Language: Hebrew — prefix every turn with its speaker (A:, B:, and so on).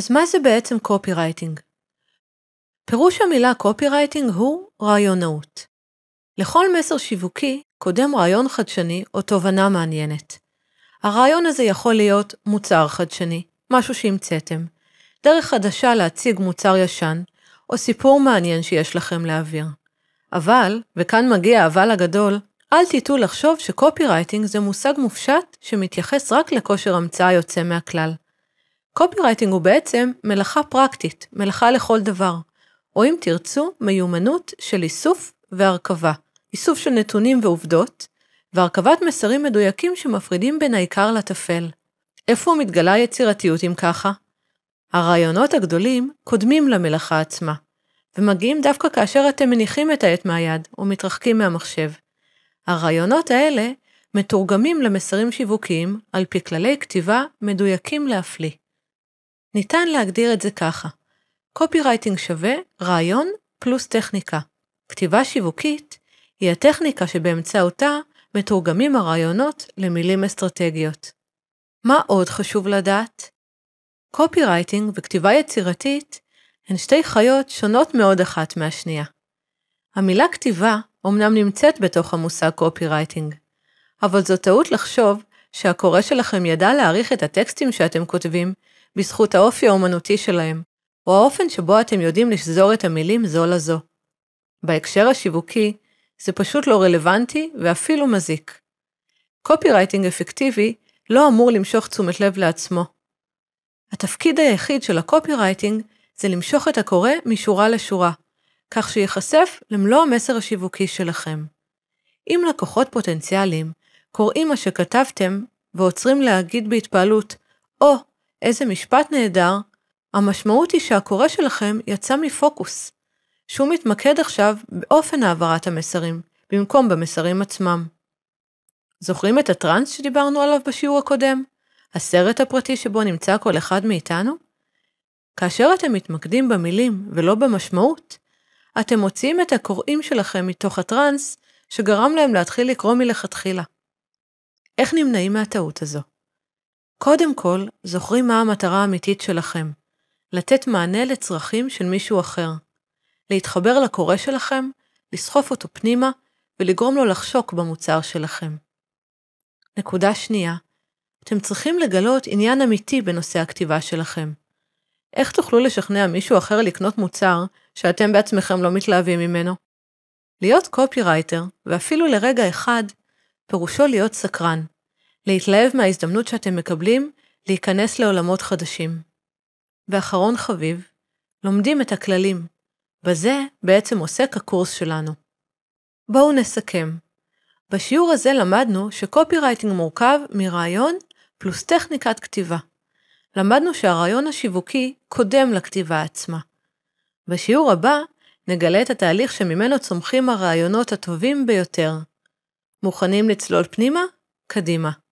A: אז מה זה בעצם קופירייטינג? פירוש המילה קופירייטינג הוא רעיונאות. לכל מסר שיווקי קודם רעיון חדשני או תובנה מעניינת. הרעיון הזה יכול להיות מוצר חדשני, משהו שהמצאתם, דרך חדשה להציג מוצר ישן, או סיפור מעניין שיש לכם להעביר. אבל, וכאן מגיע האבל הגדול, אל תטעו לחשוב שקופירייטינג זה מושג מופשט שמתייחס רק לכושר המצאה יוצא מהכלל. קופירייטינג הוא בעצם מלאכה פרקטית, מלאכה לכל דבר, או אם תרצו, מיומנות של איסוף והרכבה, איסוף של נתונים ועובדות, והרכבת מסרים מדויקים שמפרידים בין העיקר לטפל. איפה מתגלה יצירתיות אם ככה? הרעיונות הגדולים קודמים למלאכה עצמה, ומגיעים דווקא כאשר אתם מניחים את העט מהיד ומתרחקים מהמחשב. הרעיונות האלה מתורגמים למסרים שיווקיים על פי כללי כתיבה מדויקים להפליא. ניתן להגדיר את זה ככה קופירייטינג שווה רעיון פלוס טכניקה. כתיבה שיווקית היא הטכניקה שבאמצעותה מתורגמים הרעיונות למילים אסטרטגיות. מה עוד חשוב לדעת? קופירייטינג וכתיבה יצירתית הן שתי חיות שונות מאוד אחת מהשנייה. המילה כתיבה אומנם נמצאת בתוך המושג קופירייטינג, אבל זו טעות לחשוב שהקורא שלכם ידע להעריך את הטקסטים שאתם כותבים בזכות האופי האומנותי שלהם, או האופן שבו אתם יודעים לשזור את המילים זו לזו. בהקשר השיווקי, זה פשוט לא רלוונטי ואפילו מזיק. קופירייטינג אפקטיבי לא אמור למשוך תשומת לב לעצמו. התפקיד היחיד של הקופירייטינג זה למשוך את הקורא משורה לשורה, כך שייחשף למלוא המסר השיווקי שלכם. אם לקוחות פוטנציאליים קוראים מה שכתבתם ועוצרים להגיד בהתפעלות, או, oh, איזה משפט נהדר, המשמעות היא שהקורא שלכם יצא מפוקוס, שהוא מתמקד עכשיו באופן העברת המסרים, במקום במסרים עצמם. זוכרים את הטראנס שדיברנו עליו בשיעור הקודם? הסרט הפרטי שבו נמצא כל אחד מאיתנו? כאשר אתם מתמקדים במילים ולא במשמעות, אתם מוציאים את הקוראים שלכם מתוך הטראנס שגרם להם להתחיל לקרוא מלכתחילה. איך נמנעים מהטעות הזו? קודם כל, זוכרים מה המטרה האמיתית שלכם. לתת מענה לצרכים של מישהו אחר. להתחבר לקורא שלכם, לסחוף אותו פנימה ולגרום לו לחשוק במוצר שלכם. נקודה שנייה, אתם צריכים לגלות עניין אמיתי בנושא הכתיבה שלכם. איך תוכלו לשכנע מישהו אחר לקנות מוצר שאתם בעצמכם לא מתלהבים ממנו? להיות קופירייטר, ואפילו לרגע אחד, פירושו להיות סקרן, להתלהב מההזדמנות שאתם מקבלים להיכנס לעולמות חדשים. ואחרון חביב, לומדים את הכללים. בזה בעצם עוסק הקורס שלנו. בואו נסכם. בשיעור הזה למדנו שקופירייטינג מורכב מרעיון פלוס טכניקת כתיבה. למדנו שהרעיון השיווקי קודם לכתיבה עצמה. בשיעור הבא נגלה את התהליך שממנו צומחים הרעיונות הטובים ביותר. מוכנים לצלול פנימה? קדימה.